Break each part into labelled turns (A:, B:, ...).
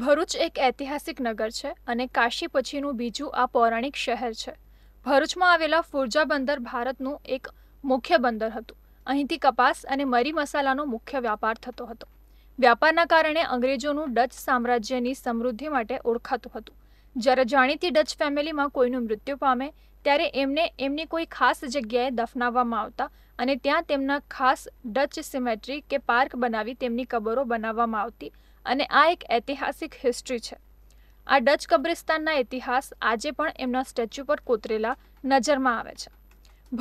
A: ભરૂચ એક ઐતિહાસિક નગર છે અને કાશી પછીનું બીજું આ પૌરાણિક શહેર છે ભરૂચમાં આવેલા ફુરજા બંદર ભારતનું એક મુખ્ય બંદર હતું અહીંથી કપાસ અને મરી મસાલાનો મુખ્ય વ્યાપાર થતો હતો વ્યાપારના કારણે અંગ્રેજોનું ડચ સામ્રાજ્યની સમૃદ્ધિ માટે ઓળખાતું હતું જ્યારે જાણીતી ડચ ફેમિલીમાં કોઈનું મૃત્યુ પામે ત્યારે એમને એમની કોઈ ખાસ જગ્યાએ દફનાવવામાં આવતા અને ત્યાં તેમના ખાસ ડચ સિમેટ્રી કે પાર્ક બનાવી તેમની કબરો બનાવવામાં આવતી અને આ એક ઐતિહાસિક હિસ્ટ્રી છે આ ડચ કબ્રિસ્તાનના ઇતિહાસ આજે પણ એમના સ્ટેચ્યુ પર કોતરેલા નજરમાં આવે છે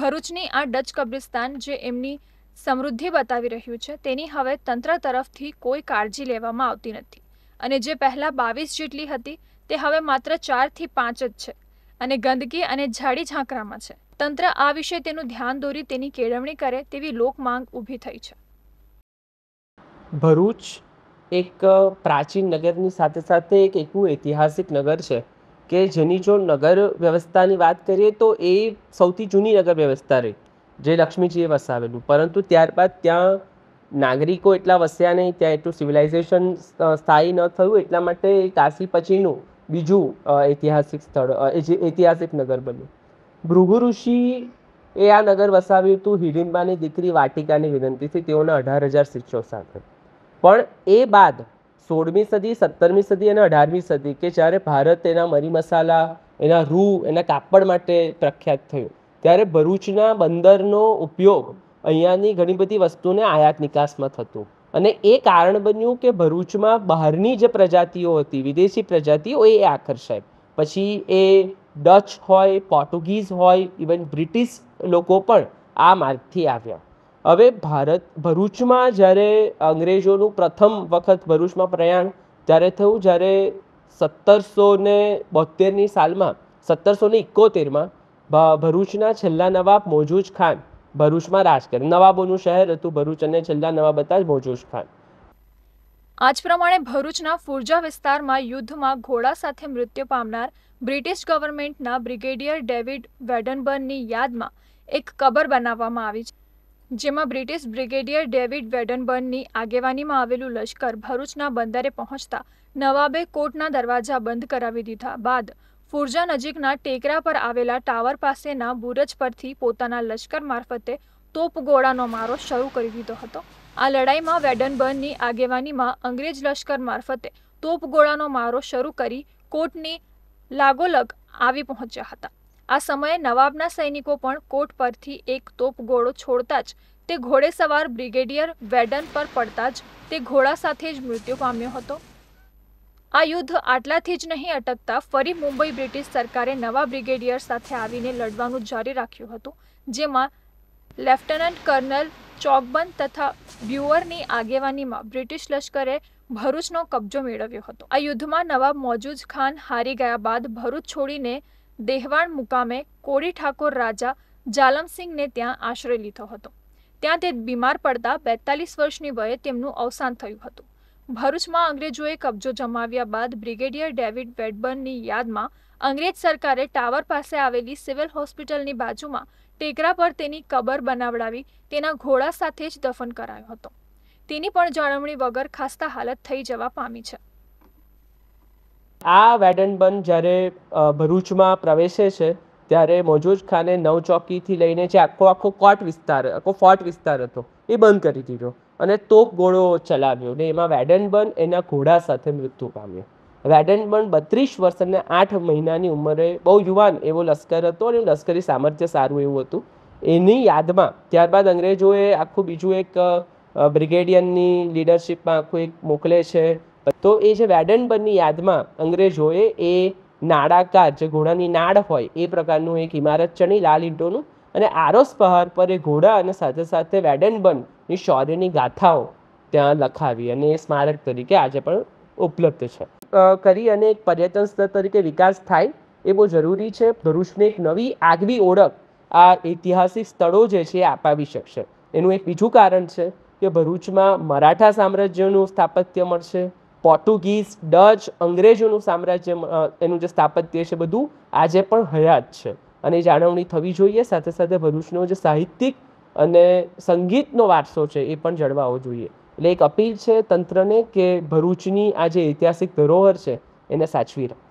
A: ભરૂચની આ ડચ કબ્રિસ્તાન જે એમની સમૃદ્ધિ બતાવી રહ્યું છે તેની હવે તંત્ર તરફથી કોઈ કાળજી લેવામાં આવતી નથી અને જે પહેલાં બાવીસ જેટલી હતી તે હવે માત્ર ચારથી પાંચ જ છે અને ગંદકી અને ઝાડી ઝાંકરામાં છે તંત્ર આ વિશે તેનું ધ્યાન દોરી તેની કેળવણી કરે તેવી લોકમાંગ ઊભી થઈ છે
B: ભરૂચ એક પ્રાચીન નગરની સાથે સાથે એક એકવું ઐતિહાસિક નગર છે કે જેની જો નગર વ્યવસ્થાની વાત કરીએ તો એ સૌથી જૂની નગર વ્યવસ્થા રહી જે લક્ષ્મીજીએ વસાવેલું પરંતુ ત્યારબાદ ત્યાં નાગરિકો એટલા વસ્યા નહીં ત્યાં એટલું સિવિલાઇઝેશન સ્થાયી ન થયું એટલા માટે કાશી પછીનું બીજું ઐતિહાસિક સ્થળ ઐતિહાસિક નગર બન્યું ભૃગુ ઋષિ એ આ નગર વસાવ્યું હતું હિડિંબાની દીકરી વાટિકાની વિનંતીથી તેઓના અઢાર હજાર શિષ્યો સાથે પણ એ બાદ સોળમી સદી સત્તરમી સદી અને અઢારમી સદી કે જ્યારે ભારત એના મરી મસાલા એના રૂ એના કાપડ માટે પ્રખ્યાત થયું ત્યારે ભરૂચના બંદરનો ઉપયોગ અહીંયાની ઘણી બધી વસ્તુને આયાત નિકાસમાં થતું અને એ કારણ બન્યું કે ભરૂચમાં બહારની જે પ્રજાતિઓ હતી વિદેશી પ્રજાતિઓ એ આકર્ષાય પછી એ ડચ હોય પોર્ટુગીઝ હોય ઇવન બ્રિટિશ લોકો પણ આ માર્ગથી આવ્યા હવે ભારત ભરૂચમાં જ્યારે અંગ્રેજોનું પ્રથમ વખત ભરૂચમાં પ્રયાણ ત્યારે થયું જ્યારે સત્તરસો ને બોતેરની સાલમાં સત્તરસો ને એકોતેરમાં ભરૂચના છેલ્લા નવાબ મોજૂજ ખાન ભરૂચમાં રાજ કરે નવાબોનું શહેર હતું ભરૂચ અને છેલ્લા નવાબ હતા મોજુજ ખાન
A: આજ પ્રમાણે ભરૂચના ફુરજા વિસ્તારમાં યુદ્ધમાં ઘોડા સાથે મૃત્યુ પામનાર બ્રિટિશ ગવર્મેન્ટના બ્રિગેડિયર ડેવિડ વેડનબર્નની યાદમાં એક કબર બનાવવામાં આવી છે જેમાં બ્રિટિશ બ્રિગેડિયર ડેવિડ વેડનબર્નની આગેવાનીમાં આવેલું લશ્કર ભરૂચના બંદરે પહોંચતા નવાબે કોર્ટના દરવાજા બંધ કરાવી દીધા બાદ ફુરજા નજીકના ટેકરા પર આવેલા ટાવર પાસેના બુરજ પરથી પોતાના લશ્કર મારફતે તોપગોળાનો મારો શરૂ કરી દીધો હતો આ લડાઈમાં વેડનબર્નની આગેવાનીમાં અંગ્રેજ લશ્કર મારફતે તોપગોળાનો મારો શરૂ કરી કોર્ટની લાગોલગ આવી પહોંચ્યા હતા આ સમયે નવાબના સૈનિકો પણ કોટ પરથી એક તોપ ગોળો છોડતા જ તે ઘોડેસવાર બ્રિગેડિયર વેડન પર પડતા જ તે ઘોડા સાથે જ મૃત્યુ પામ્યો હતો આ યુદ્ધ આટલાથી જ નહીં અટકતા ફરી મુંબઈ બ્રિટિશ સરકારે નવા બ્રિગેડિયર સાથે આવીને લડવાનું જારી રાખ્યું હતું જેમાં લેફ્ટનન્ટ કર્નલ ચોકબંધ તથા બ્યુઅરની આગેવાનીમાં બ્રિટિશ લશ્કરે ભરૂચનો કબજો મેળવ્યો હતો આ યુદ્ધમાં નવાબ મોજુદ ખાન હારી ગયા બાદ ભરૂચ છોડીને દેહવાણ મુકામે કોડી ઠાકોર રાજા જાલમસિંહને ત્યાં આશ્રય લીધો હતો ત્યાં તે બીમાર પડતા બેતાલીસ વર્ષની વયે તેમનું અવસાન થયું હતું ભરૂચમાં અંગ્રેજોએ કબજો જમાવ્યા બાદ બ્રિગેડિયર ડેવિડ વેડબર્નની યાદમાં અંગ્રેજ સરકારે ટાવર પાસે આવેલી સિવિલ હોસ્પિટલની બાજુમાં ટેકરા પર તેની કબર બનાવડાવી તેના ઘોડા સાથે જ દફન કરાયો હતો તેની પણ જાળવણી વગર ખાસ્તા હાલત થઈ જવા પામી છે
B: આ વેડન બન જ્યારે ભરૂચમાં પ્રવેશે છે ત્યારે મોજૂદ ખાને નવચોકીથી લઈને જે આખો આખો કોટ વિસ્તાર આખો ફોર્ટ વિસ્તાર હતો એ બંધ કરી દીધો અને તોપ ગોળો ચલાવ્યો ને એમાં વેડન બન એના ઘોડા સાથે મૃત્યુ પામ્યો વેડન બન બત્રીસ વર્ષ અને આઠ મહિનાની ઉંમરે બહુ યુવાન એવો લશ્કર હતો અને લશ્કરી સામર્થ્ય સારું એવું હતું એની યાદમાં ત્યારબાદ અંગ્રેજોએ આખું બીજું એક બ્રિગેડિયનની લીડરશિપમાં આખું એક મોકલે છે તો એ જે વેડનબર્નની યાદમાં અંગ્રેજોએ એ નાળાકાર જે ઘોડાની નાળ હોય એ પ્રકારનું એક ઇમારત ચણી લાલ ઈંટોનું અને આરોસ પહાર પર એ ઘોડા અને સાથે સાથે વેડનબર્નની શૌર્યની ગાથાઓ ત્યાં લખાવી અને એ સ્મારક તરીકે આજે પણ ઉપલબ્ધ છે કરી અને એક પર્યટન સ્થળ તરીકે વિકાસ થાય એ બહુ જરૂરી છે ભરૂચને એક નવી આગવી ઓળખ આ ઐતિહાસિક સ્થળો જે છે એ અપાવી શકશે એનું એક બીજું કારણ છે કે ભરૂચમાં મરાઠા સામ્રાજ્યનું સ્થાપત્ય મળશે પોર્ટુગીઝ ડચ અંગ્રેજોનું સામ્રાજ્ય એનું જે સ્થાપત્ય છે બધું આજે પણ હયાત છે અને જાળવણી થવી જોઈએ સાથે સાથે ભરૂચનો જે સાહિત્યિક અને સંગીતનો વારસો છે એ પણ જળવાવો જોઈએ એટલે એક અપીલ છે તંત્રને કે ભરૂચની આ જે ઐતિહાસિક ધરોહર છે એને સાચવી રાખે